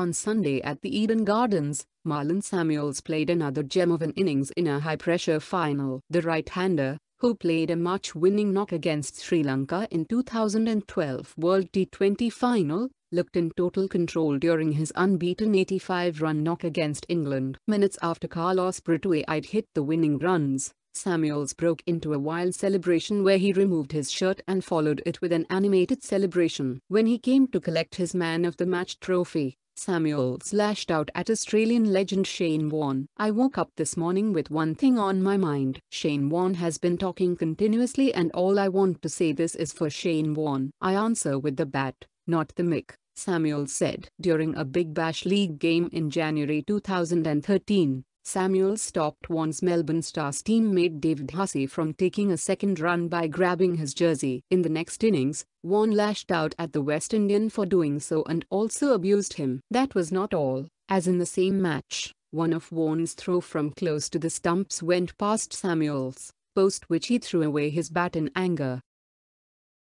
On Sunday at the Eden Gardens, Marlon Samuels played another gem of an innings in a high-pressure final. The right-hander, who played a match-winning knock against Sri Lanka in 2012 World T20 final, looked in total control during his unbeaten 85-run knock against England. Minutes after Carlos Britoi'd hit the winning runs, Samuels broke into a wild celebration where he removed his shirt and followed it with an animated celebration. When he came to collect his Man of the Match trophy, Samuels lashed out at Australian legend Shane Warne. I woke up this morning with one thing on my mind. Shane Warne has been talking continuously and all I want to say this is for Shane Warne. I answer with the bat, not the mic. Samuel said during a Big Bash League game in January 2013. Samuel stopped once Melbourne Stars teammate David Hussey from taking a second run by grabbing his jersey. In the next innings, Warren lashed out at the West Indian for doing so and also abused him. That was not all, as in the same match, one of Warren's throw from close to the stumps went past Samuel's, post which he threw away his bat in anger.